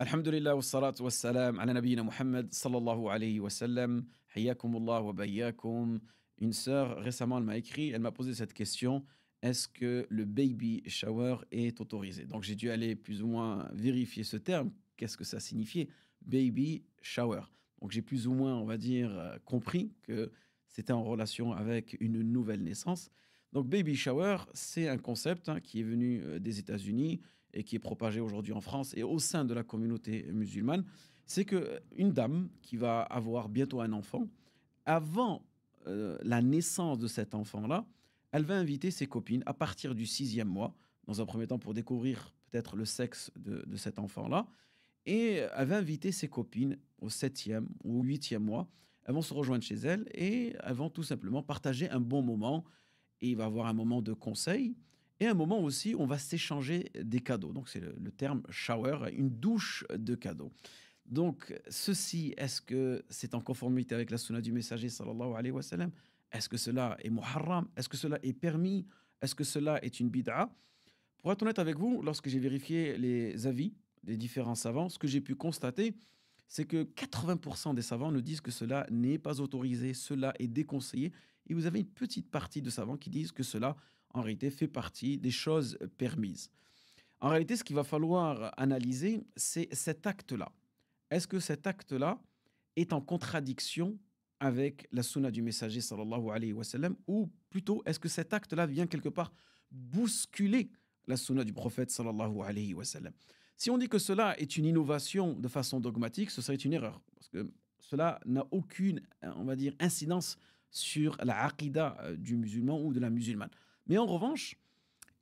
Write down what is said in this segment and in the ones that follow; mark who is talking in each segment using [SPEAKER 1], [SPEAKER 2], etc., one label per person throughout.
[SPEAKER 1] Alhamdulillah, wa والصلاة والسلام على نبينا محمد صلى الله عليه وسلم حياكم الله وبياكم Une sœur récemment elle m'a écrit, elle m'a posé cette question est-ce que le baby shower est autorisé Donc j'ai dû aller plus ou moins vérifier ce terme, qu'est-ce que ça signifiait baby shower. Donc j'ai plus ou moins, on va dire, euh, compris que c'était en relation avec une nouvelle naissance. Donc baby shower, c'est un concept hein, qui est venu euh, des États-Unis et qui est propagé aujourd'hui en France et au sein de la communauté musulmane. C'est que euh, une dame qui va avoir bientôt un enfant, avant euh, la naissance de cet enfant-là, elle va inviter ses copines à partir du sixième mois, dans un premier temps pour découvrir peut-être le sexe de, cet enfant-là, et elle va inviter ses copines au septième ou au huitième mois. Elles vont se rejoindre chez elle et elles vont tout simplement partager un bon moment, et il va avoir un moment de conseil et un moment aussi on va s'échanger des cadeaux. Donc c'est le, terme shower, une douche de cadeaux. Donc ceci, est-ce que c'est en conformité avec la sunna du messager sallallahu alayhi wa Est-ce que cela est muharram Est-ce que cela est permis Est-ce que cela est une bid'a Pour être honnête avec vous, lorsque j'ai vérifié les avis des différents savants, ce que j'ai pu constater, c'est que 80% des savants nous disent que cela n'est pas autorisé, cela est déconseillé, et vous avez une petite partie de savants qui disent que cela, en réalité, fait partie des choses euh, permises. En réalité, ce qu'il va falloir analyser, c'est cet acte-là. Est-ce que cet acte-là est en contradiction avec la sunna du messager sallallahu alayhi wa sallam, ou plutôt est-ce que cet acte-là vient quelque part bousculer la sunna du prophète sallallahu alayhi wa sallam Si on dit que cela est une innovation de façon dogmatique, ce serait une erreur, parce que cela n'a aucune, euh, on va dire, incidence sur la euh, du musulman ou de la musulmane. Mais en revanche,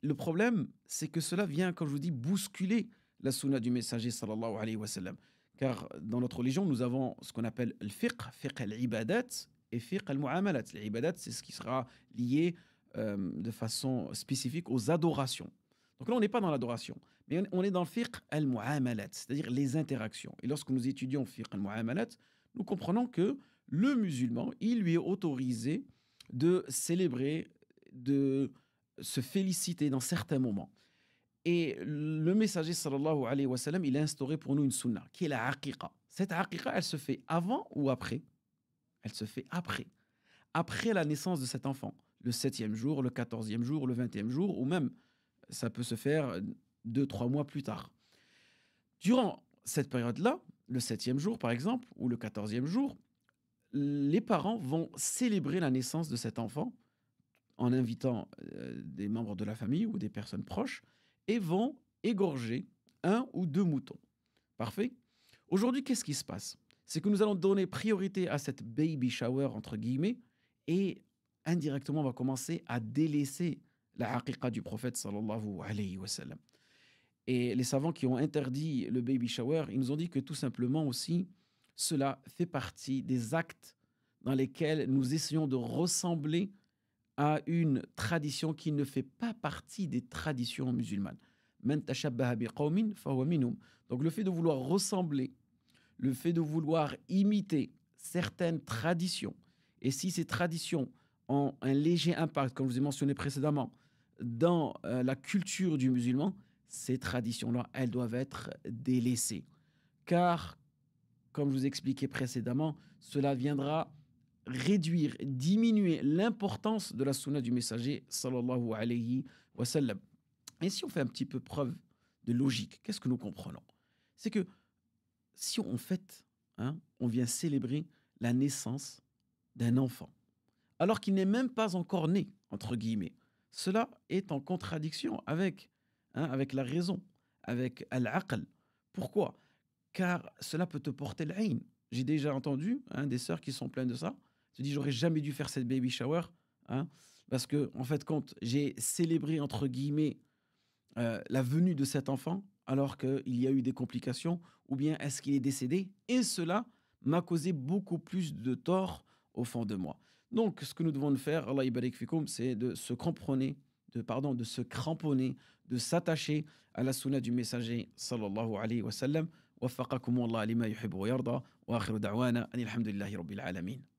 [SPEAKER 1] le problème, c'est que cela vient, comme je vous dis, bousculer la sunna du messager sallallahu alayhi wa sallam. Car dans notre religion, nous avons ce qu'on appelle le fiqh, fiqh al-ibadat et fiqh al-mu'amalat. L'ibadat, c'est ce qui sera lié euh, de façon spécifique aux adorations. Donc là, on n'est pas dans l'adoration. Mais on est dans le fiqh al-mu'amalat, c'est-à-dire les interactions. Et lorsque nous étudions fiqh al-mu'amalat, nous comprenons que le musulman, il lui est autorisé de célébrer, de se féliciter dans certains moments. Et le messager sallallahu alayhi wa sallam, il a instauré pour nous une sunna, qui est la aqiqa. Cette aqiqa, elle se fait avant ou après Elle se fait après. Après la naissance de cet enfant. Le septième jour, le quatorzième jour, le vingtième jour, ou même ça peut se faire deux, trois mois plus tard. Durant cette période-là, le septième jour par exemple, ou le quatorzième jour, les parents vont célébrer la naissance de cet enfant en invitant euh, des membres de la famille ou des personnes proches et vont égorger un ou deux moutons. Parfait Aujourd'hui, qu'est-ce qui se passe C'est que nous allons donner priorité à cette baby shower, entre guillemets, et indirectement, on va commencer à délaisser la haqiqa du prophète sallallahu alayhi wa sallam. Et les savants qui ont interdit le baby shower, ils nous ont dit que tout simplement aussi, cela fait partie des actes dans lesquels nous essayons de ressembler à une tradition qui ne fait pas partie des traditions musulmanes. Donc le fait de vouloir ressembler, le fait de vouloir imiter certaines traditions, et si ces traditions ont un léger impact, comme je vous ai mentionné précédemment, dans euh, la culture du musulman, ces traditions-là, elles doivent être délaissées. Car, comme je vous expliquais précédemment, cela viendra réduire, diminuer l'importance de la sunna du messager sallallahu alayhi wa sallam. Et si on fait un petit peu preuve de logique, qu'est-ce que nous comprenons C'est que si on fête, hein, on vient célébrer la naissance d'un enfant, alors qu'il n'est même pas encore né, entre guillemets, cela est en contradiction avec Hein, avec la raison, avec l'aql. Pourquoi Car cela peut te porter haine. J'ai déjà entendu hein, des sœurs qui sont pleines de ça. Je dis, j'aurais jamais dû faire cette baby shower. Hein, parce que, en fait, quand j'ai célébré, entre guillemets, euh, la venue de cet enfant, alors qu'il y a eu des complications, ou bien est-ce qu'il est décédé Et cela m'a causé beaucoup plus de tort au fond de moi. Donc, ce que nous devons faire, Allah c'est de se comprendre de, pardon, de se cramponner, de s'attacher à la sunna du messager sallallahu alayhi wa sallam. وفقكم الله لما يحب ويرضى واخر دعوانا ان الحمد لله رب العالمين